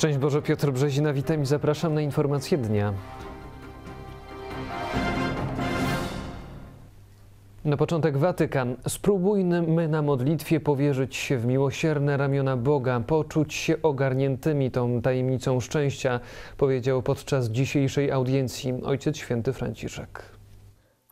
Szczęść Boże, Piotr Brzezina, witam i zapraszam na informacje dnia. Na początek Watykan. Spróbujmy na modlitwie powierzyć się w miłosierne ramiona Boga, poczuć się ogarniętymi tą tajemnicą szczęścia, powiedział podczas dzisiejszej audiencji Ojciec Święty Franciszek.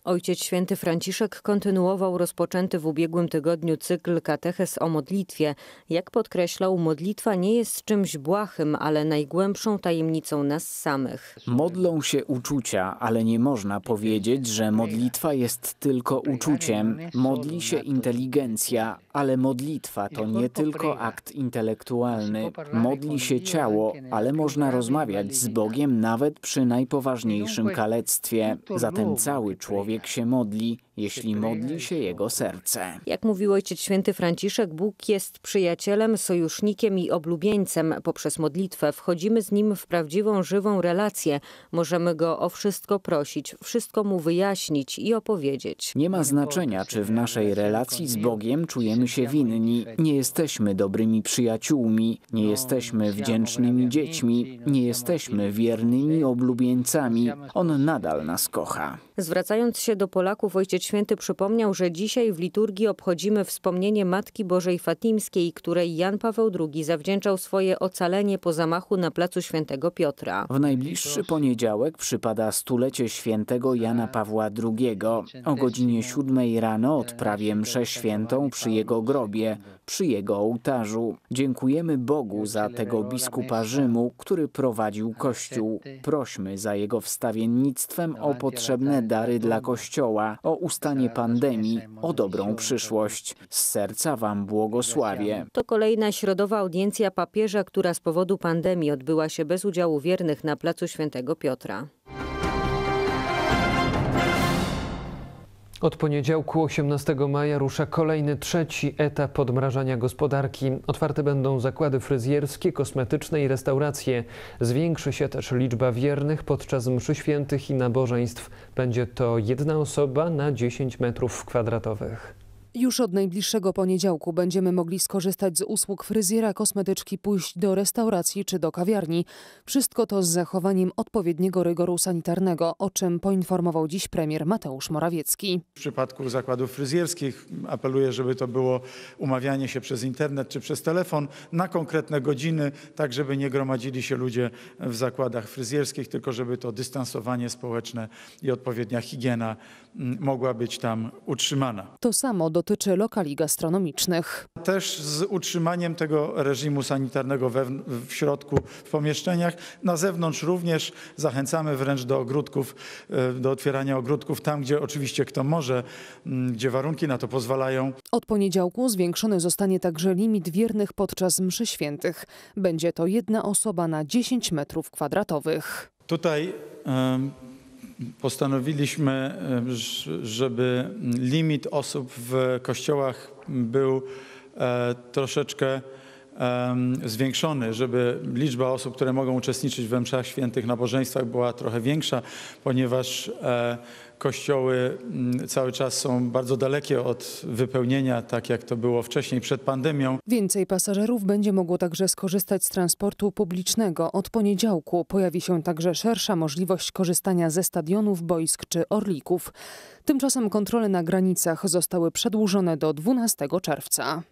Ojciec Święty Franciszek kontynuował rozpoczęty w ubiegłym tygodniu cykl kateches o modlitwie. Jak podkreślał, modlitwa nie jest czymś błahym, ale najgłębszą tajemnicą nas samych. Modlą się uczucia, ale nie można powiedzieć, że modlitwa jest tylko uczuciem. Modli się inteligencja, ale modlitwa to nie tylko akt intelektualny. Modli się ciało, ale można rozmawiać z Bogiem nawet przy najpoważniejszym kalectwie. Zatem cały człowiek człowiek się modli, jeśli modli się jego serce. Jak mówił ojciec święty Franciszek, Bóg jest przyjacielem, sojusznikiem i oblubieńcem. Poprzez modlitwę wchodzimy z nim w prawdziwą, żywą relację. Możemy go o wszystko prosić, wszystko mu wyjaśnić i opowiedzieć. Nie ma znaczenia, czy w naszej relacji z Bogiem czujemy się winni. Nie jesteśmy dobrymi przyjaciółmi, nie no, jesteśmy wdzięcznymi dziećmi, no, nie jesteśmy wiernymi oblubieńcami. On nadal nas kocha. Zwracając się do Polaków, ojciec Święty przypomniał, że dzisiaj w liturgii obchodzimy wspomnienie Matki Bożej Fatimskiej, której Jan Paweł II zawdzięczał swoje ocalenie po zamachu na placu Świętego Piotra. W najbliższy poniedziałek przypada stulecie świętego Jana tak. Pawła II. O godzinie 7 rano odprawię mszę świętą przy jego grobie przy jego ołtarzu. Dziękujemy Bogu za tego biskupa Rzymu, który prowadził Kościół. Prośmy za jego wstawiennictwem o potrzebne dary dla Kościoła, o ustanie pandemii, o dobrą przyszłość. Z serca Wam błogosławię. To kolejna środowa audiencja papieża, która z powodu pandemii odbyła się bez udziału wiernych na placu Świętego Piotra. Od poniedziałku 18 maja rusza kolejny trzeci etap odmrażania gospodarki. Otwarte będą zakłady fryzjerskie, kosmetyczne i restauracje. Zwiększy się też liczba wiernych podczas mszy świętych i nabożeństw. Będzie to jedna osoba na 10 metrów kwadratowych. Już od najbliższego poniedziałku będziemy mogli skorzystać z usług fryzjera, kosmetyczki, pójść do restauracji czy do kawiarni. Wszystko to z zachowaniem odpowiedniego rygoru sanitarnego, o czym poinformował dziś premier Mateusz Morawiecki. W przypadku zakładów fryzjerskich apeluję, żeby to było umawianie się przez internet czy przez telefon na konkretne godziny, tak żeby nie gromadzili się ludzie w zakładach fryzjerskich, tylko żeby to dystansowanie społeczne i odpowiednia higiena mm, mogła być tam utrzymana. To samo do dotyczy lokali gastronomicznych. Też z utrzymaniem tego reżimu sanitarnego we, w środku, w pomieszczeniach. Na zewnątrz również zachęcamy wręcz do ogródków, e, do otwierania ogródków tam, gdzie oczywiście kto może, gdzie warunki na to pozwalają. Od poniedziałku zwiększony zostanie także limit wiernych podczas mszy świętych. Będzie to jedna osoba na 10 metrów kwadratowych. Tutaj postanowiliśmy, żeby limit osób w kościołach był e, troszeczkę zwiększony, żeby liczba osób, które mogą uczestniczyć w mszach świętych, nabożeństwach była trochę większa, ponieważ e, kościoły mm, cały czas są bardzo dalekie od wypełnienia, tak jak to było wcześniej przed pandemią. Więcej pasażerów będzie mogło także skorzystać z transportu publicznego. Od poniedziałku pojawi się także szersza możliwość korzystania ze stadionów, boisk czy orlików. Tymczasem kontrole na granicach zostały przedłużone do 12 czerwca.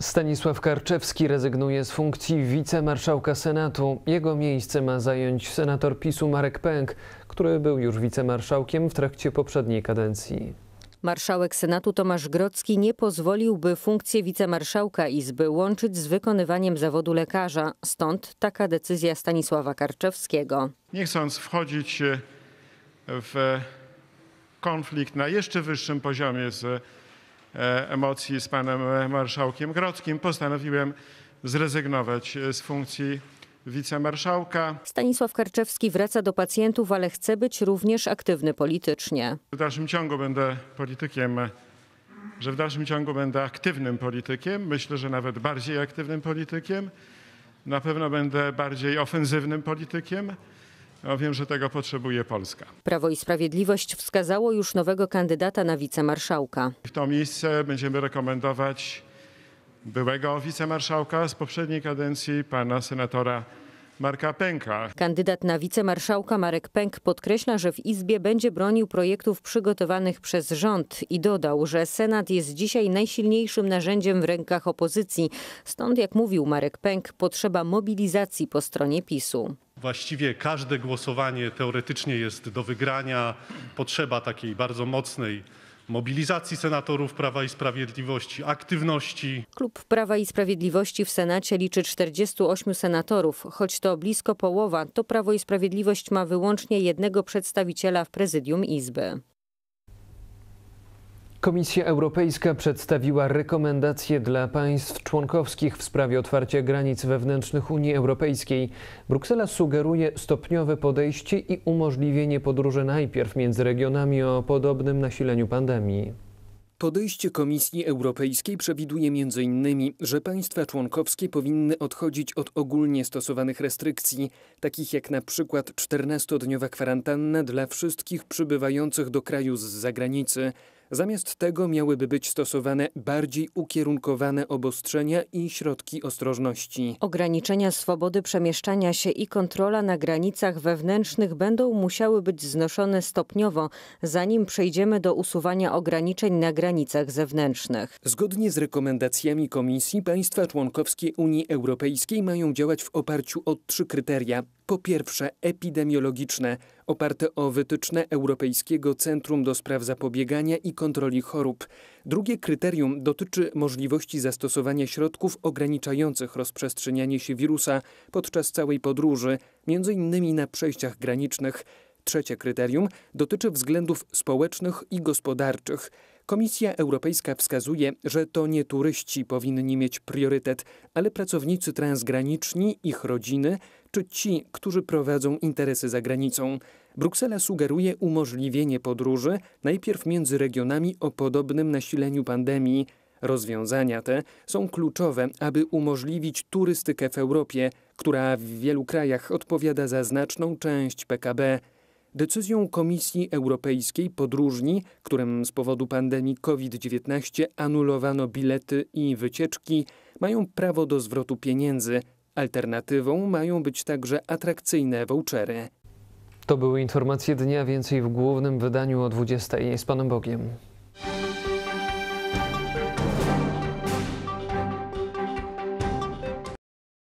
Stanisław Karczewski rezygnuje z funkcji wicemarszałka Senatu. Jego miejsce ma zająć senator PiSu Marek Pęk, który był już wicemarszałkiem w trakcie poprzedniej kadencji. Marszałek Senatu Tomasz Grocki nie pozwoliłby funkcję wicemarszałka Izby łączyć z wykonywaniem zawodu lekarza. Stąd taka decyzja Stanisława Karczewskiego. Nie chcąc wchodzić e, w konflikt na jeszcze wyższym poziomie z E, emocji z panem e, marszałkiem Grockim postanowiłem zrezygnować e, z funkcji wicemarszałka. Stanisław Karczewski wraca do pacjentów, ale chce być również aktywny politycznie. W dalszym ciągu będę politykiem, że w dalszym ciągu będę aktywnym politykiem, myślę, że nawet bardziej aktywnym politykiem. Na pewno będę bardziej ofensywnym politykiem wiem, że tego potrzebuje Polska. Prawo i Sprawiedliwość wskazało już nowego kandydata na wicemarszałka. W to miejsce będziemy rekomendować byłego wicemarszałka z poprzedniej kadencji, pana senatora Marka Pęka. Kandydat na wicemarszałka Marek Pęk podkreśla, że w Izbie będzie bronił projektów przygotowanych przez rząd i dodał, że Senat jest dzisiaj najsilniejszym narzędziem w rękach opozycji. Stąd, jak mówił Marek Pęk, potrzeba mobilizacji po stronie PiSu. Właściwie każde głosowanie teoretycznie jest do wygrania. Potrzeba takiej bardzo mocnej mobilizacji senatorów Prawa i Sprawiedliwości, aktywności. Klub Prawa i Sprawiedliwości w Senacie liczy 48 senatorów. Choć to blisko połowa, to Prawo i Sprawiedliwość ma wyłącznie jednego przedstawiciela w prezydium Izby. Komisja Europejska przedstawiła rekomendacje dla państw członkowskich w sprawie otwarcia granic wewnętrznych Unii Europejskiej. Bruksela sugeruje stopniowe podejście i umożliwienie podróży najpierw między regionami o podobnym nasileniu pandemii. Podejście Komisji Europejskiej przewiduje m.in., że państwa członkowskie powinny odchodzić od ogólnie stosowanych restrykcji, takich jak na przykład 14-dniowa kwarantanna dla wszystkich przybywających do kraju z zagranicy, Zamiast tego miałyby być stosowane bardziej ukierunkowane obostrzenia i środki ostrożności. Ograniczenia swobody przemieszczania się i kontrola na granicach wewnętrznych będą musiały być znoszone stopniowo, zanim przejdziemy do usuwania ograniczeń na granicach zewnętrznych. Zgodnie z rekomendacjami Komisji, państwa członkowskie Unii Europejskiej mają działać w oparciu o trzy kryteria po pierwsze epidemiologiczne, oparte o wytyczne Europejskiego Centrum do Spraw Zapobiegania i Kontroli Chorób. Drugie kryterium dotyczy możliwości zastosowania środków ograniczających rozprzestrzenianie się wirusa podczas całej podróży, m.in. na przejściach granicznych. Trzecie kryterium dotyczy względów społecznych i gospodarczych. Komisja Europejska wskazuje, że to nie turyści powinni mieć priorytet, ale pracownicy transgraniczni, ich rodziny czy ci, którzy prowadzą interesy za granicą. Bruksela sugeruje umożliwienie podróży najpierw między regionami o podobnym nasileniu pandemii. Rozwiązania te są kluczowe, aby umożliwić turystykę w Europie, która w wielu krajach odpowiada za znaczną część PKB. Decyzją Komisji Europejskiej podróżni, którym z powodu pandemii COVID-19 anulowano bilety i wycieczki, mają prawo do zwrotu pieniędzy. Alternatywą mają być także atrakcyjne vouchery. To były informacje dnia, więcej w głównym wydaniu o 20 z Panem Bogiem.